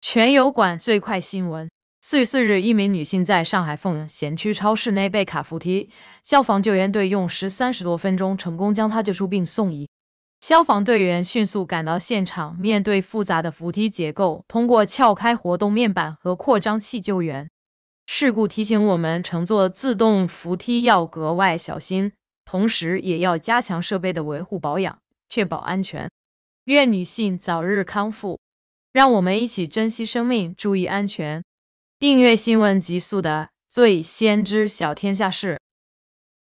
全油管最快新闻：四月四日，一名女性在上海奉贤区超市内被卡扶梯，消防救援队用时三十多分钟成功将她救出并送医。消防队员迅速赶到现场，面对复杂的扶梯结构，通过撬开活动面板和扩张器救援。事故提醒我们，乘坐自动扶梯要格外小心，同时也要加强设备的维护保养，确保安全。愿女性早日康复。让我们一起珍惜生命，注意安全。订阅新闻极速的《最先知晓天下事》。